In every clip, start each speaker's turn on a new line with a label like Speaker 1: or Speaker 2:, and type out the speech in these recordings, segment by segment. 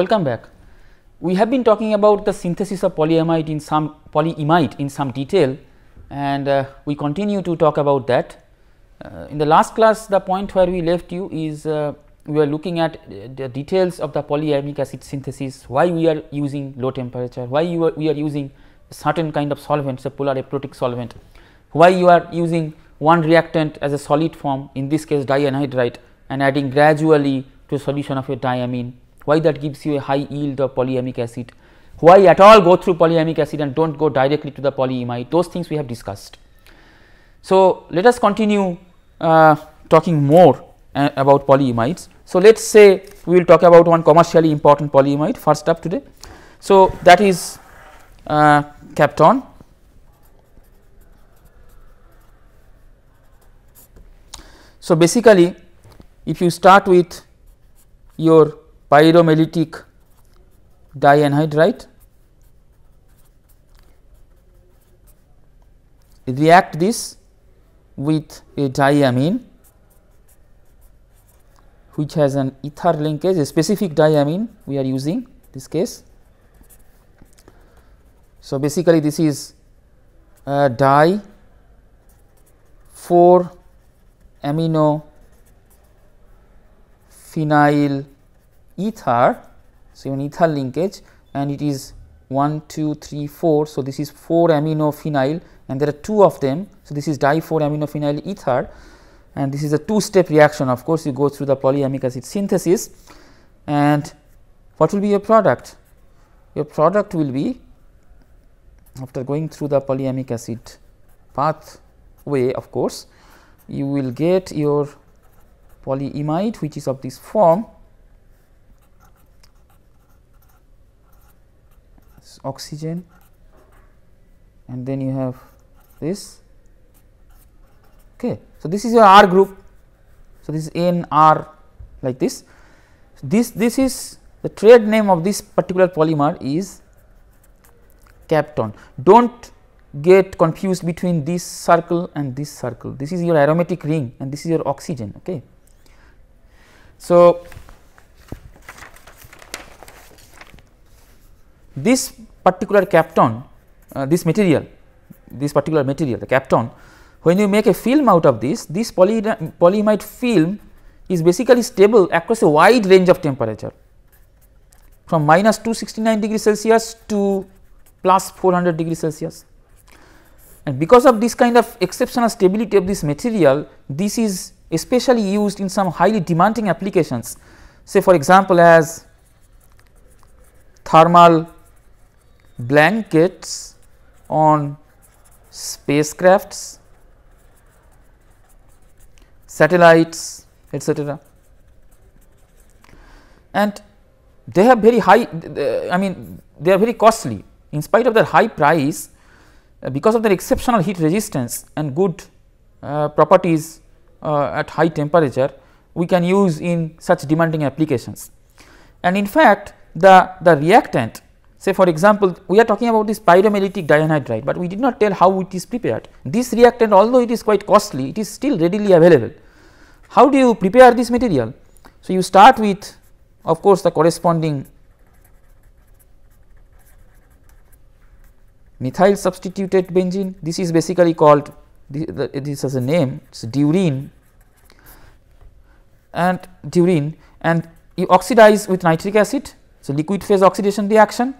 Speaker 1: Welcome back. We have been talking about the synthesis of polyamide in some polyimide in some detail and uh, we continue to talk about that. Uh, in the last class the point where we left you is uh, we are looking at uh, the details of the polyamic acid synthesis, why we are using low temperature, why are, we are using certain kind of solvent a polar aprotic solvent, why you are using one reactant as a solid form in this case dianhydride and adding gradually to solution of your diamine why that gives you a high yield of polyamic acid, why at all go through polyamic acid and do not go directly to the polyimide, those things we have discussed. So, let us continue uh, talking more uh, about polyimides. So, let us say we will talk about one commercially important polyimide first up today. So, that is uh, So, basically if you start with your pyromellitic dianhydride react this with a diamine which has an ether linkage a specific diamine we are using this case. So, basically this is a di 4 amino phenyl ether. So, an ether linkage and it is 1, 2, 3, 4. So, this is 4 amino phenyl and there are 2 of them. So, this is di 4 amino phenyl ether and this is a two step reaction of course, you go through the polyamic acid synthesis and what will be your product? Your product will be after going through the polyamic acid pathway of course, you will get your polyimide which is of this form oxygen and then you have this. Okay. So, this is your R group. So, this is N R like this. this this is the trade name of this particular polymer is kapton. Do not get confused between this circle and this circle. This is your aromatic ring and this is your oxygen. Okay. So, this particular capton, uh, this material this particular material the capton, when you make a film out of this this poly polyimide film is basically stable across a wide range of temperature from minus 269 degree celsius to plus 400 degree celsius and because of this kind of exceptional stability of this material this is especially used in some highly demanding applications say for example as thermal blankets on spacecrafts, satellites etc. And they have very high, I mean they are very costly in spite of their high price uh, because of their exceptional heat resistance and good uh, properties uh, at high temperature we can use in such demanding applications. And in fact, the, the reactant Say for example, we are talking about this pyromelitic dianhydride, but we did not tell how it is prepared. This reactant although it is quite costly, it is still readily available. How do you prepare this material? So, you start with of course, the corresponding methyl substituted benzene, this is basically called this, this has a name, it is durine and durine and you oxidize with nitric acid. So, liquid phase oxidation reaction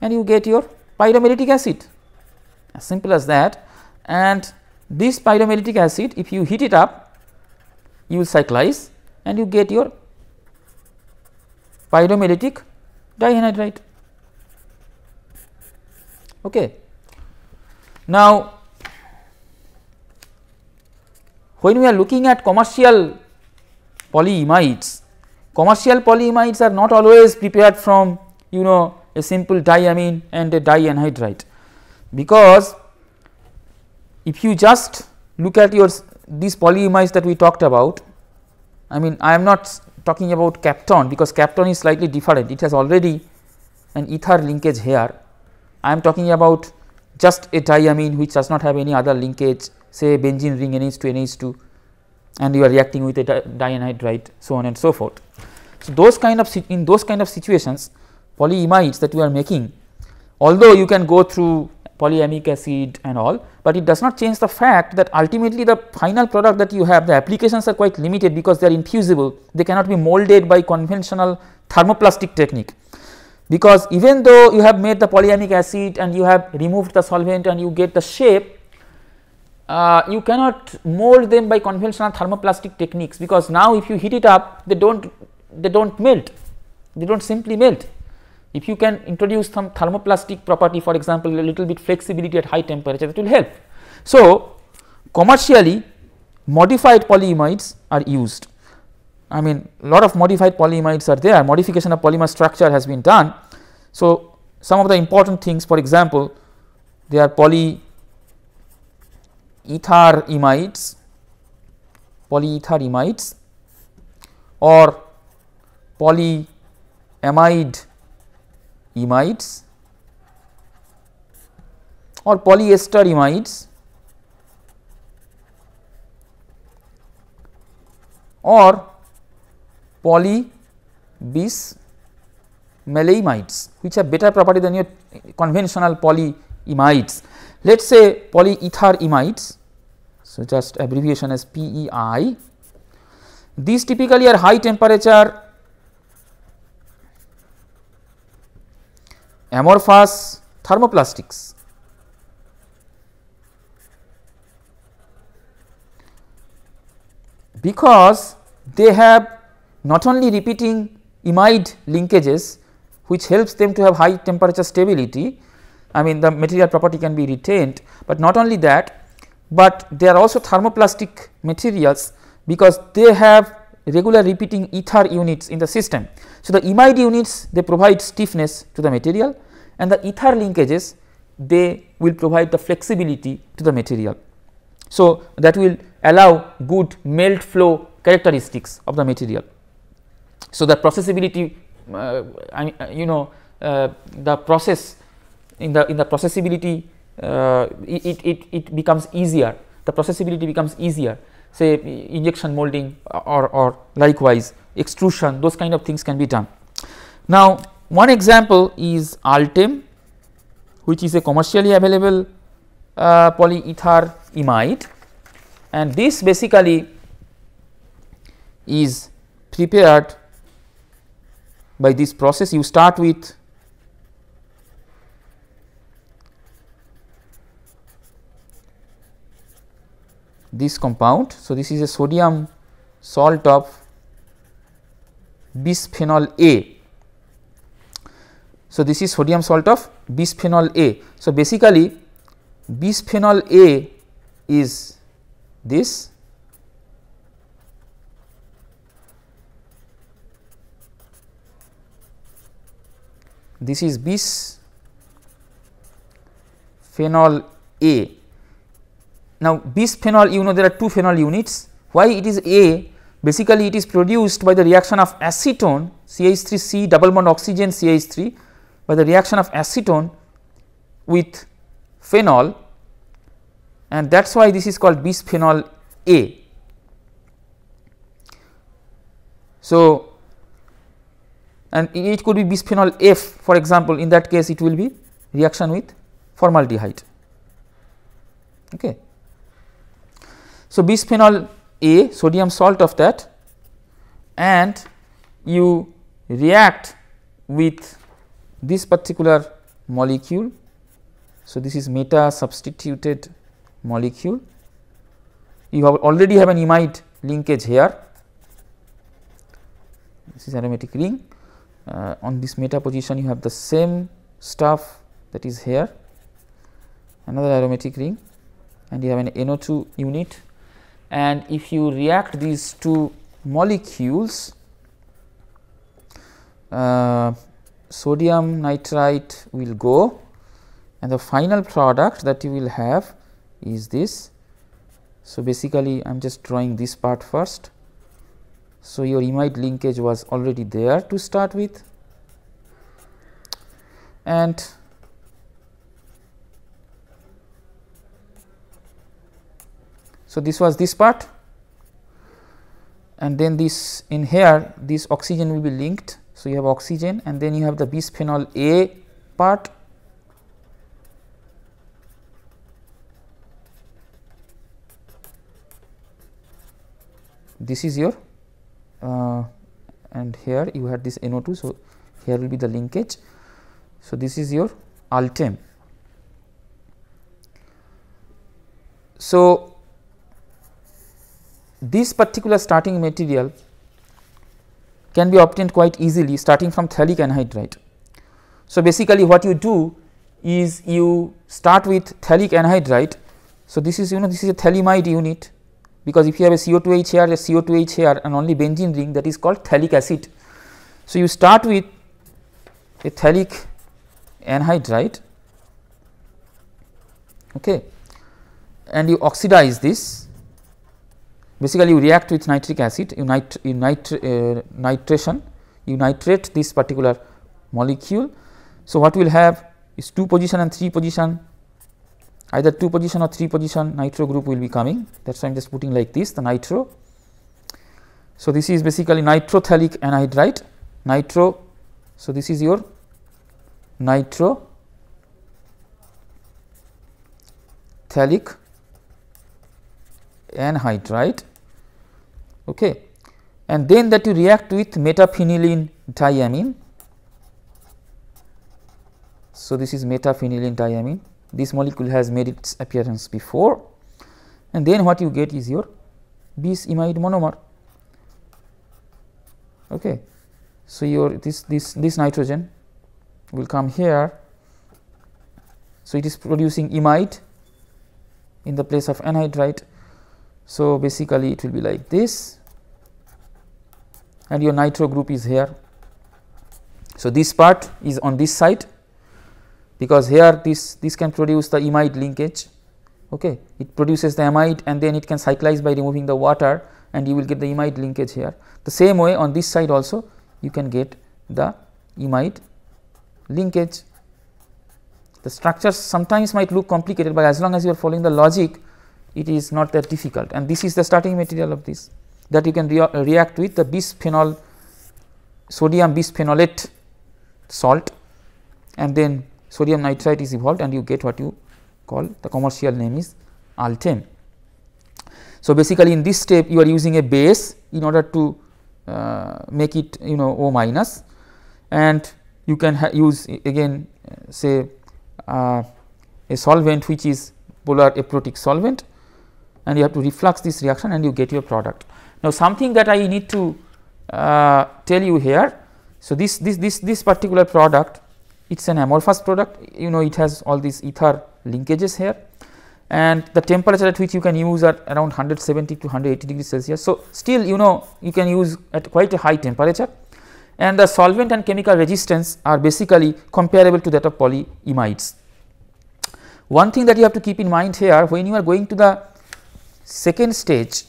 Speaker 1: and you get your pyromelitic acid as simple as that and this pyromelitic acid if you heat it up you will cyclize and you get your pyromelitic dianhydride. Okay. Now, when we are looking at commercial polyimides, commercial polyimides are not always prepared from you know a simple diamine and a dianhydride because if you just look at your these polymers that we talked about I mean I am not talking about capton because capton is slightly different it has already an ether linkage here I am talking about just a diamine which does not have any other linkage say benzene ring NH2 NH2 and you are reacting with a di dianhydride so on and so forth. So, those kind of in those kind of situations polyimides that we are making although you can go through polyamic acid and all, but it does not change the fact that ultimately the final product that you have the applications are quite limited because they are infusible, they cannot be molded by conventional thermoplastic technique. Because even though you have made the polyamic acid and you have removed the solvent and you get the shape, uh, you cannot mold them by conventional thermoplastic techniques because now if you heat it up they do not they do not melt, they do not simply melt if you can introduce some thermoplastic property for example, a little bit flexibility at high temperature that will help. So, commercially modified polyimides are used. I mean lot of modified polyimides are there modification of polymer structure has been done. So, some of the important things for example, they are polyetherimides, polyetherimides or polyamide imides or polyester imides or polybismaleimides which have better property than your conventional polyimides. Let us say polyether imides, so just abbreviation as PEI. These typically are high temperature amorphous thermoplastics. Because they have not only repeating imide linkages which helps them to have high temperature stability, I mean the material property can be retained, but not only that, but they are also thermoplastic materials because they have regular repeating ether units in the system. So, the imide units they provide stiffness to the material and the ether linkages they will provide the flexibility to the material. So, that will allow good melt flow characteristics of the material. So, the processability uh, I, uh, you know uh, the process in the in the processability uh, it, it, it becomes easier the processability becomes easier say injection molding or, or likewise extrusion those kind of things can be done. Now, one example is Altem which is a commercially available uh, polyether imide and this basically is prepared by this process you start with this compound. So, this is a sodium salt of bisphenol A. So, this is sodium salt of bisphenol A. So, basically bisphenol A is this this is bisphenol A now, bisphenol you know there are two phenol units, why it is A? Basically, it is produced by the reaction of acetone CH3C double bond oxygen CH3 by the reaction of acetone with phenol and that is why this is called bisphenol A. So, and it could be bisphenol F for example, in that case it will be reaction with formaldehyde. Okay. So, bisphenol A sodium salt of that and you react with this particular molecule. So, this is meta substituted molecule. You have already have an imide linkage here. This is aromatic ring. Uh, on this meta position, you have the same stuff that is here, another aromatic ring, and you have an NO2 unit and if you react these two molecules uh, sodium nitrite will go and the final product that you will have is this. So, basically I am just drawing this part first. So, your imide linkage was already there to start with and So, this was this part and then this in here this oxygen will be linked. So, you have oxygen and then you have the bisphenol A part this is your uh, and here you had this NO2. So, here will be the linkage. So, this is your Altem. So, this particular starting material can be obtained quite easily starting from phthalic anhydride. So, basically what you do is you start with phthalic anhydride. So, this is you know this is a thalamide unit because if you have a CO2H here, a CO2H here and only benzene ring that is called phthalic acid. So, you start with a phthalic anhydride okay, and you oxidize this basically you react with nitric acid you, nit you nit uh, nitration you nitrate this particular molecule. So, what we will have is 2 position and 3 position either 2 position or 3 position nitro group will be coming that is why I am just putting like this the nitro. So, this is basically nitrothalic anhydride nitro. So, this is your nitro thalic anhydride okay. and then that you react with metaphenylene diamine. So, this is metaphenylene diamine this molecule has made its appearance before and then what you get is your bis imide monomer. Okay. So, your this this this nitrogen will come here. So, it is producing imide in the place of anhydride. So, basically it will be like this and your nitro group is here. So, this part is on this side because here this, this can produce the imide linkage. Okay. It produces the amide and then it can cyclize by removing the water and you will get the imide linkage here. The same way on this side also you can get the imide linkage. The structures sometimes might look complicated, but as long as you are following the logic, it is not that difficult and this is the starting material of this that you can react with the bisphenol sodium bisphenolate salt and then sodium nitrite is evolved and you get what you call the commercial name is Alten. So, basically in this step you are using a base in order to uh, make it you know O minus and you can use again uh, say uh, a solvent which is polar aprotic solvent and you have to reflux this reaction and you get your product. Now, something that I need to uh, tell you here. So, this, this, this, this particular product it is an amorphous product you know it has all these ether linkages here and the temperature at which you can use are around 170 to 180 degrees Celsius. So, still you know you can use at quite a high temperature and the solvent and chemical resistance are basically comparable to that of polyimides. One thing that you have to keep in mind here when you are going to the second stage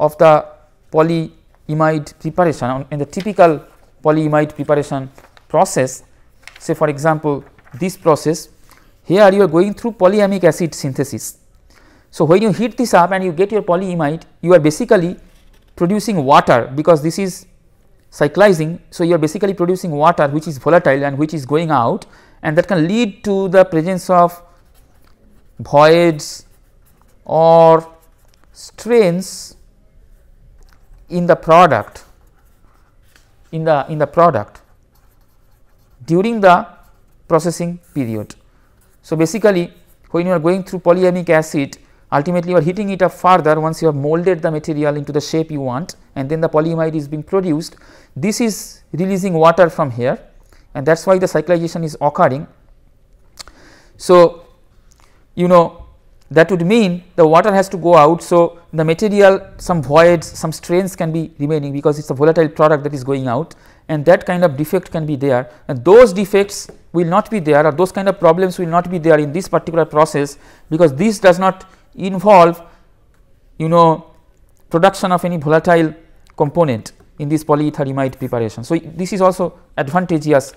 Speaker 1: of the polyimide preparation in the typical polyimide preparation process say for example this process here you are going through polyamic acid synthesis. So, when you heat this up and you get your polyimide you are basically producing water because this is cyclizing. So, you are basically producing water which is volatile and which is going out and that can lead to the presence of voids or strains in the product in the in the product during the processing period. So, basically when you are going through polyamic acid ultimately you are heating it up further once you have molded the material into the shape you want and then the polyamide is being produced. This is releasing water from here and that is why the cyclization is occurring. So, you know that would mean the water has to go out. So, the material some voids some strains can be remaining because it is a volatile product that is going out and that kind of defect can be there and those defects will not be there or those kind of problems will not be there in this particular process because this does not involve you know production of any volatile component in this polyethylamide preparation. So, this is also advantageous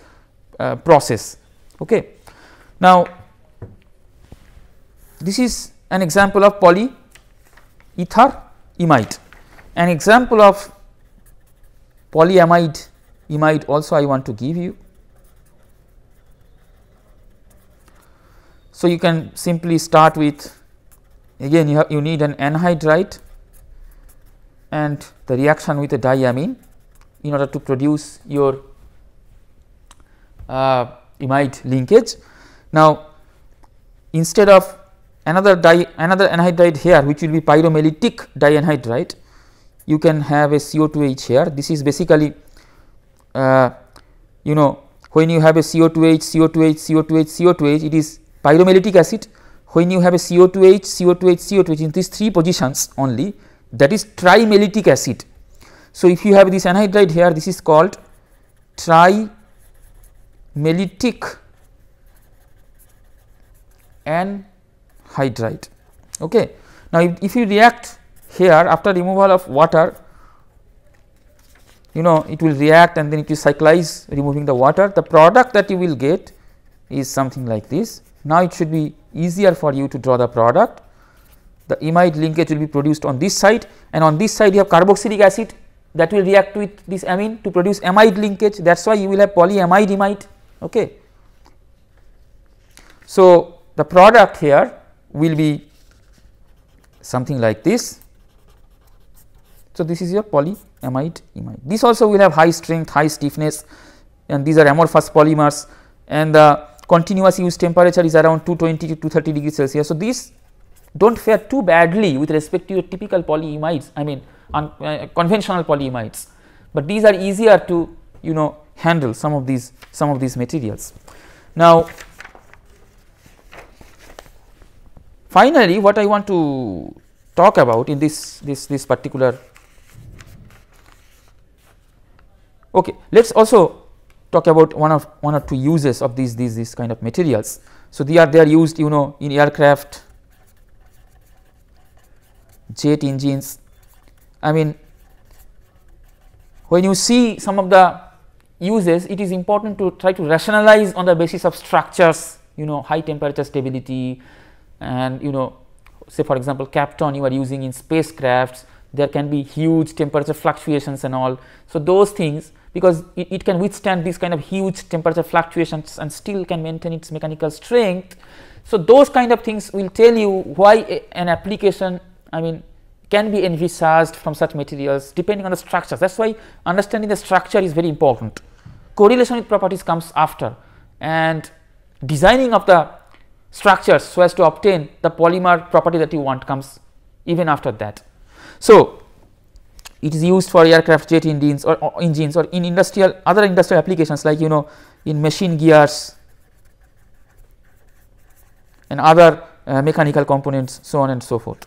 Speaker 1: uh, process. Okay. Now, this is an example of polyether An example of polyamide imide also I want to give you. So, you can simply start with again you, have, you need an anhydride and the reaction with a diamine in order to produce your uh, imide linkage. Now, instead of another di another anhydride here which will be pyromelitic dianhydride you can have a CO2H here this is basically uh, you know when you have a CO2H CO2H CO2H CO2H it is pyromelitic acid when you have a CO2H CO2H CO2H in these three positions only that is trimelitic acid. So, if you have this anhydride here this is called trimelitic and hydride. Okay. Now, if, if you react here after removal of water, you know it will react and then if you cyclize removing the water, the product that you will get is something like this. Now, it should be easier for you to draw the product. The imide linkage will be produced on this side and on this side you have carboxylic acid that will react with this amine to produce amide linkage that is why you will have polyamide imide. Okay. So, the product here will be something like this. So, this is your polyamide imide. This also will have high strength, high stiffness and these are amorphous polymers and the continuous use temperature is around 220 to 230 degrees Celsius. So, these do not fare too badly with respect to your typical polyamides. I mean uh, conventional polyamides. but these are easier to you know handle some of these some of these materials. Now, Finally, what I want to talk about in this, this, this particular, okay, let us also talk about one of one or two uses of these, these, these kind of materials. So, they are, they are used you know in aircraft, jet engines, I mean when you see some of the uses it is important to try to rationalize on the basis of structures you know high temperature stability and you know say for example capton you are using in spacecrafts there can be huge temperature fluctuations and all so those things because it, it can withstand these kind of huge temperature fluctuations and still can maintain its mechanical strength so those kind of things will tell you why a, an application i mean can be envisaged from such materials depending on the structures that's why understanding the structure is very important correlation with properties comes after and designing of the structures so as to obtain the polymer property that you want comes even after that. So, it is used for aircraft jet engines or, or, engines or in industrial other industrial applications like you know in machine gears and other uh, mechanical components so on and so forth.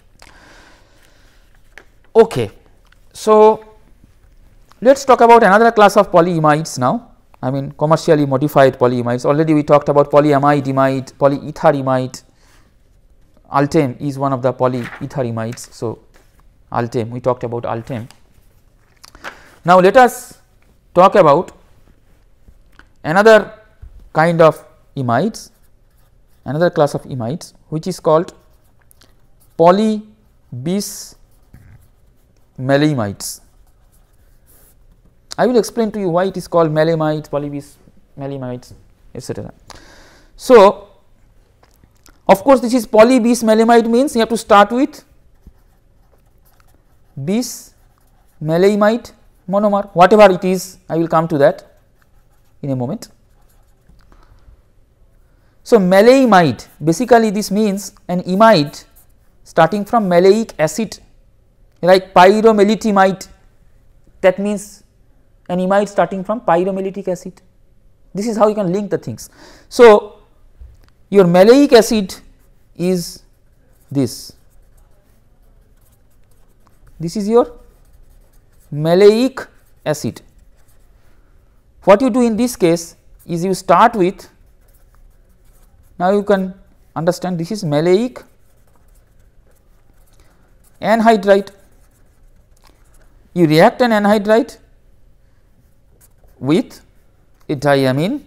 Speaker 1: Okay. So, let us talk about another class of polyimides now I mean commercially modified polyamides. Already we talked about polyamidimide, polyetherimide, Altem is one of the polyetherimines. So, Altem, we talked about Altem. Now, let us talk about another kind of imides, another class of imides which is called polybismelimides. I will explain to you why it is called malamite, polybes, malamites, etc. So, of course, this is polybes malamite means you have to start with bis malamite monomer, whatever it is, I will come to that in a moment. So, malamite basically this means an imide starting from maleic acid like pyromelitimide. that means and imide starting from pyromelitic acid. This is how you can link the things. So, your maleic acid is this, this is your maleic acid. What you do in this case is you start with, now you can understand this is maleic anhydride. You react an anhydride with diamine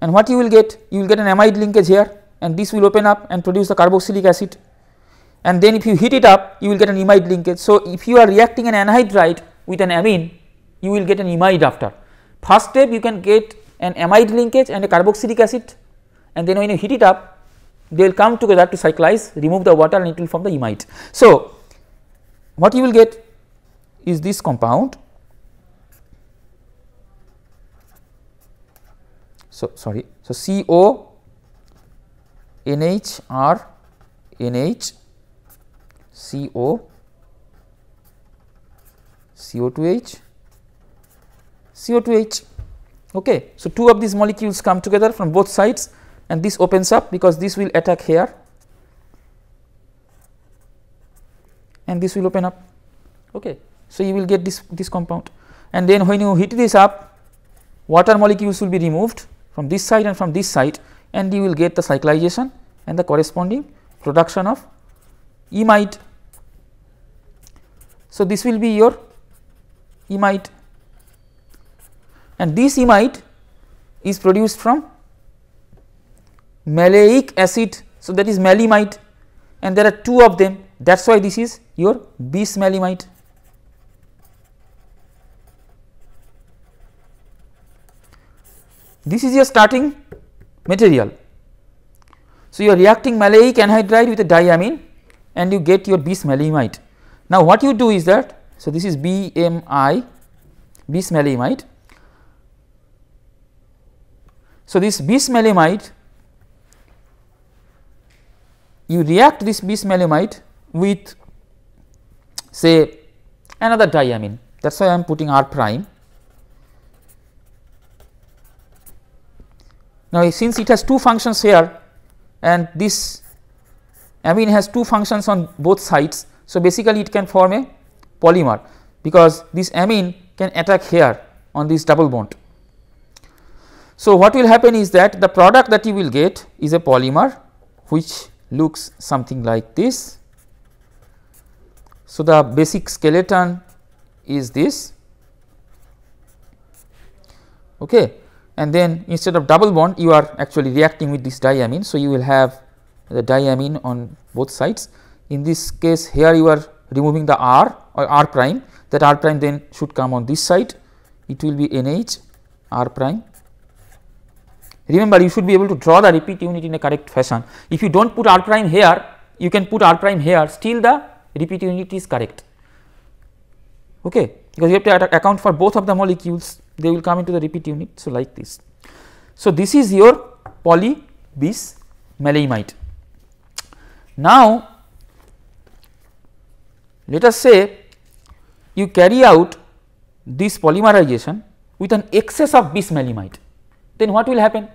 Speaker 1: and what you will get? You will get an amide linkage here and this will open up and produce the carboxylic acid and then if you heat it up you will get an imide linkage. So, if you are reacting an anhydride with an amine you will get an imide after. First step you can get an amide linkage and a carboxylic acid and then when you heat it up they will come together to cyclize remove the water and it will form the imide. So, what you will get is this compound. So, sorry, so CO NH R NH CO CO2H CO2H. Okay. So, two of these molecules come together from both sides and this opens up because this will attack here and this will open up. Okay. So, you will get this, this compound and then when you heat this up water molecules will be removed from this side and from this side and you will get the cyclization and the corresponding production of imide. So, this will be your imide and this imide is produced from maleic acid. So, that is malimite and there are two of them that is why this is your malimite. This is your starting material. So, you are reacting maleic anhydride with a diamine and you get your bis Now, what you do is that, so this is BMI, bis So, this bis you react this bis with say another diamine that is why I am putting R prime Now, since it has two functions here and this amine has two functions on both sides. So, basically it can form a polymer because this amine can attack here on this double bond. So, what will happen is that the product that you will get is a polymer which looks something like this. So, the basic skeleton is this. Okay and then instead of double bond you are actually reacting with this diamine. So, you will have the diamine on both sides. In this case here you are removing the R or R prime that R prime then should come on this side it will be NH R prime. Remember you should be able to draw the repeat unit in a correct fashion. If you do not put R prime here you can put R prime here still the repeat unit is correct okay, because you have to account for both of the molecules they will come into the repeat unit. So, like this. So, this is your polybis maleimide. Now, let us say you carry out this polymerization with an excess of bis maleimide, then what will happen?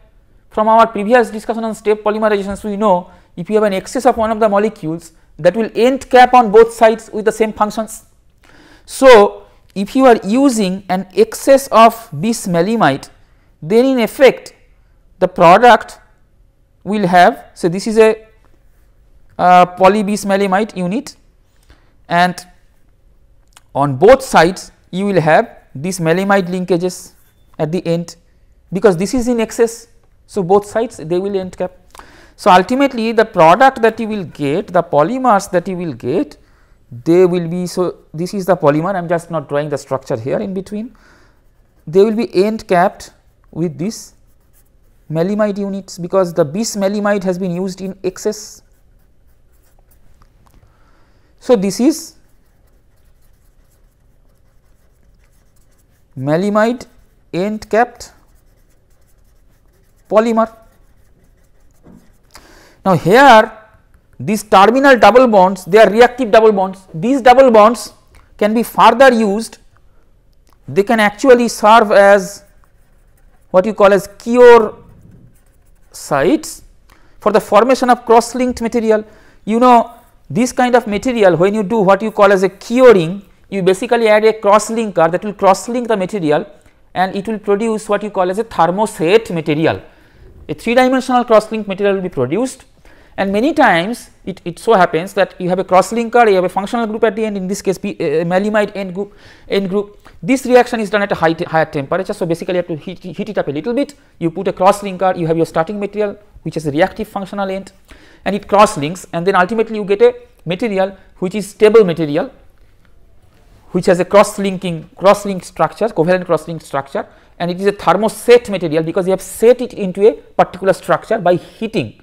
Speaker 1: From our previous discussion on step polymerizations, we know if you have an excess of one of the molecules that will end cap on both sides with the same functions. So, if you are using an excess of bismalimide, then in effect the product will have. So, this is a uh, unit and on both sides you will have these malimide linkages at the end because this is in excess. So, both sides they will end cap. So, ultimately the product that you will get the polymers that you will get they will be. So, this is the polymer I am just not drawing the structure here in between they will be end capped with this melimide units because the bis melimide has been used in excess. So, this is melimide end capped polymer. Now, here these terminal double bonds they are reactive double bonds these double bonds can be further used they can actually serve as what you call as cure sites for the formation of cross linked material you know this kind of material when you do what you call as a curing you basically add a cross linker that will cross link the material and it will produce what you call as a thermoset material a three dimensional cross linked material will be produced and many times it, it so happens that you have a crosslinker, you have a functional group at the end, in this case P, uh, end group, end group. This reaction is done at a high higher temperature. So, basically you have to heat, heat it up a little bit, you put a crosslinker, you have your starting material which is a reactive functional end and it crosslinks and then ultimately you get a material which is stable material which has a cross-linking cross-link structure, covalent cross-link structure and it is a thermoset material because you have set it into a particular structure by heating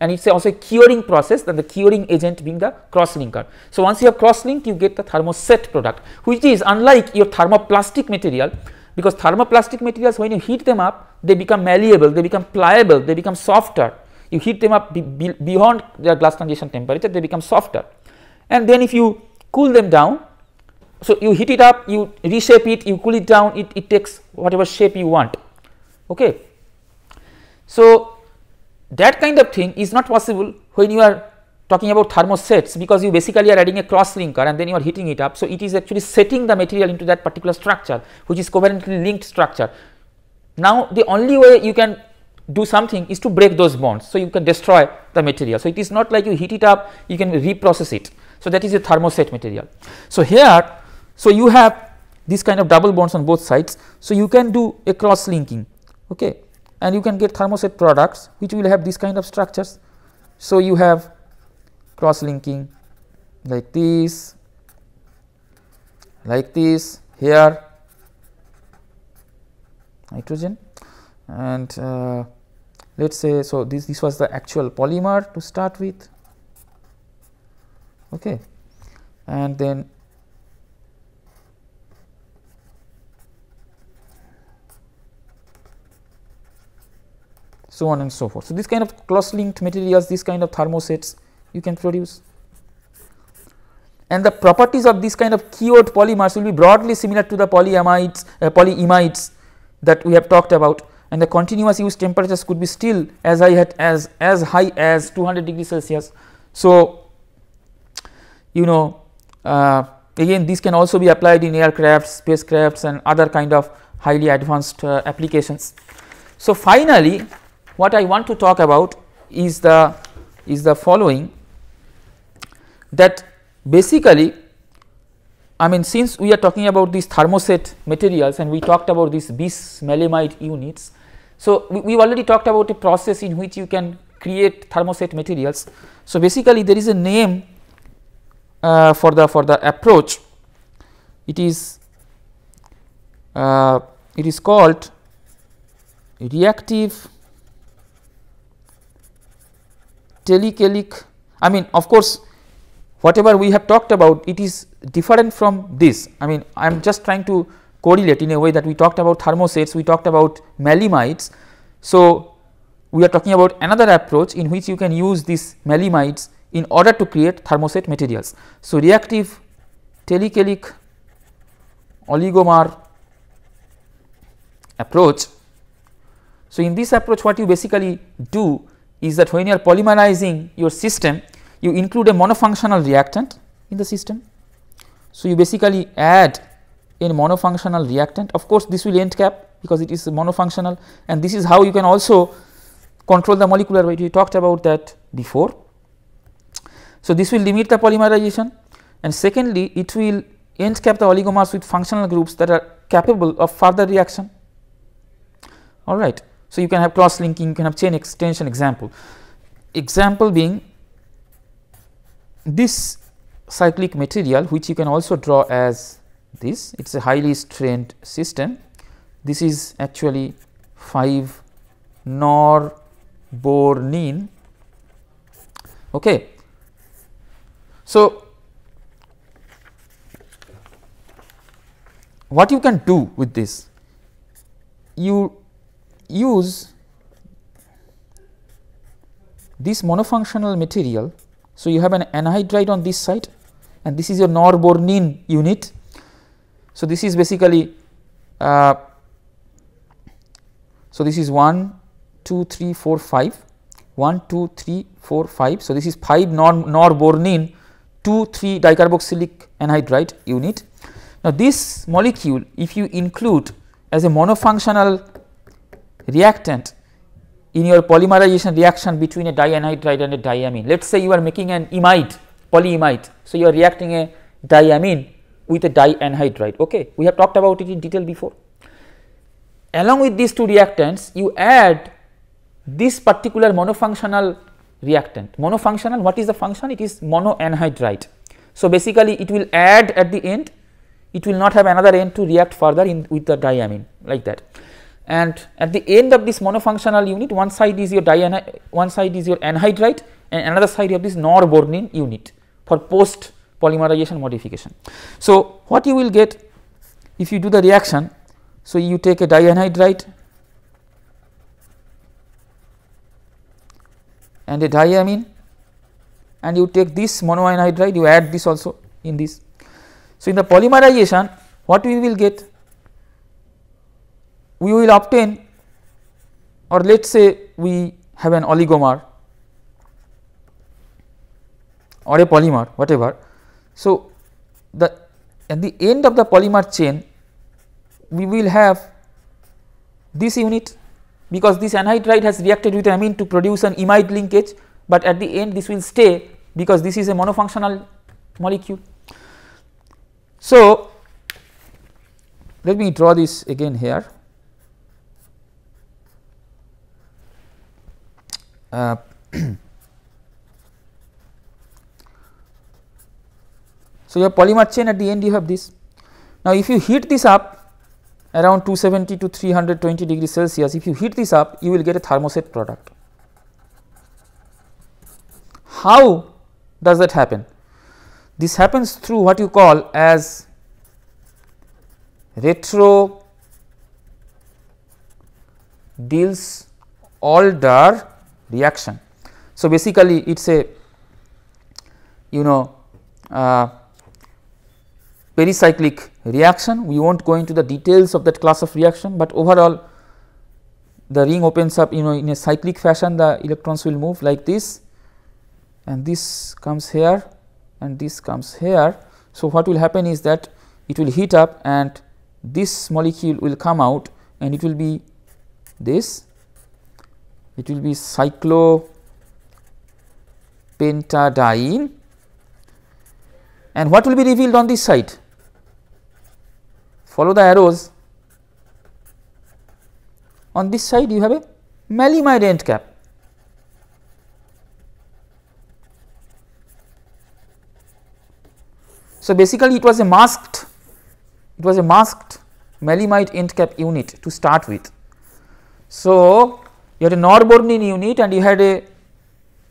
Speaker 1: and it is also a curing process then the curing agent being the crosslinker. So, once you have crosslink you get the thermoset product which is unlike your thermoplastic material because thermoplastic materials when you heat them up they become malleable, they become pliable, they become softer. You heat them up be, be beyond their glass transition temperature they become softer and then if you cool them down so, you heat it up, you reshape it, you cool it down, it, it takes whatever shape you want. Okay. So, that kind of thing is not possible when you are talking about thermosets because you basically are adding a cross linker and then you are heating it up. So, it is actually setting the material into that particular structure which is covalently linked structure. Now, the only way you can do something is to break those bonds. So, you can destroy the material. So, it is not like you heat it up, you can reprocess it. So, that is a thermoset material. So, here, so you have this kind of double bonds on both sides. So, you can do a cross linking. Okay and you can get thermoset products which will have this kind of structures. So, you have cross linking like this, like this here nitrogen and uh, let us say. So, this this was the actual polymer to start with okay. and then so on and so forth. So, this kind of cross linked materials, this kind of thermosets you can produce. And the properties of this kind of keyword polymers will be broadly similar to the polyamides, uh, polyimides that we have talked about and the continuous use temperatures could be still as high as, as high as 200 degrees Celsius. So, you know uh, again this can also be applied in aircrafts, spacecrafts and other kind of highly advanced uh, applications. So, finally, what I want to talk about is the is the following that basically I mean since we are talking about these thermoset materials and we talked about these bis melamide units. So, we have already talked about a process in which you can create thermoset materials. So, basically there is a name uh, for the for the approach it is uh, it is called reactive telecalic I mean of course whatever we have talked about it is different from this I mean I am just trying to correlate in a way that we talked about thermosets we talked about melimites. So, we are talking about another approach in which you can use these melimites in order to create thermoset materials. So, reactive telecalic oligomer approach. So, in this approach what you basically do is that when you are polymerizing your system, you include a monofunctional reactant in the system. So, you basically add a monofunctional reactant of course, this will end cap because it is monofunctional and this is how you can also control the molecular weight we talked about that before. So, this will limit the polymerization and secondly it will end cap the oligomers with functional groups that are capable of further reaction all right. So, you can have cross linking, you can have chain extension example. Example being this cyclic material which you can also draw as this, it is a highly strained system. This is actually 5 norbornene. Okay. So, what you can do with this? You use this monofunctional material. So, you have an anhydride on this side and this is your norbornene unit. So, this is basically uh, so this is 1 2 3 4 5 1 2 3 4 5. So, this is 5 nor norbornene 2 3 dicarboxylic anhydride unit. Now, this molecule if you include as a monofunctional reactant in your polymerization reaction between a dianhydride and a diamine. Let us say you are making an imide, polyimide. So, you are reacting a diamine with a dianhydride. Okay. We have talked about it in detail before. Along with these two reactants, you add this particular monofunctional reactant. Monofunctional, what is the function? It is monoanhydride. So, basically it will add at the end, it will not have another end to react further in with the diamine like that and at the end of this monofunctional unit one side is your one side is your anhydride, and another side you have this norbornene unit for post polymerization modification. So, what you will get if you do the reaction, so you take a dianhydride and a diamine and you take this monoanhydride you add this also in this. So, in the polymerization what we will get we will obtain or let us say we have an oligomer or a polymer whatever. So, the at the end of the polymer chain we will have this unit because this anhydride has reacted with amine to produce an imide linkage, but at the end this will stay because this is a monofunctional molecule. So, let me draw this again here. Uh, so your polymer chain at the end you have this. Now, if you heat this up around 270 to 320 degree Celsius, if you heat this up you will get a thermoset product. How does that happen? This happens through what you call as retro Diels Alder reaction. So, basically it is a you know uh, pericyclic reaction we will not go into the details of that class of reaction, but overall the ring opens up you know in a cyclic fashion the electrons will move like this and this comes here and this comes here. So, what will happen is that it will heat up and this molecule will come out and it will be this it will be cyclopentadiene and what will be revealed on this side? Follow the arrows. On this side you have a malimide end cap. So, basically it was a masked, it was a masked malimide end cap unit to start with. So, you had a norbornene unit and you had a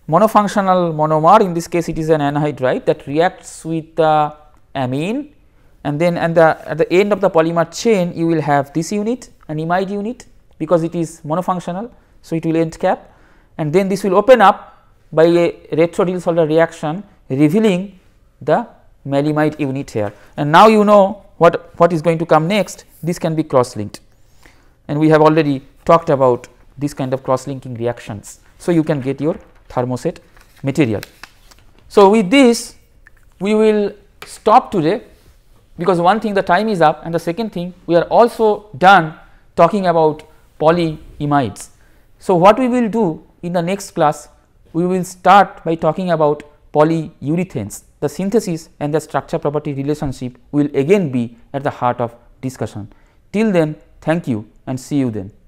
Speaker 1: monofunctional monomer in this case it is an anhydride that reacts with the amine and then and the, at the end of the polymer chain you will have this unit an imide unit because it is monofunctional. So, it will end cap and then this will open up by a retrodyl solder reaction revealing the malimide unit here and now you know what what is going to come next this can be cross linked and we have already talked about these kind of cross linking reactions. So, you can get your thermoset material. So, with this we will stop today because one thing the time is up and the second thing we are also done talking about polyimides. So, what we will do in the next class we will start by talking about polyurethanes. The synthesis and the structure property relationship will again be at the heart of discussion. Till then thank you and see you then.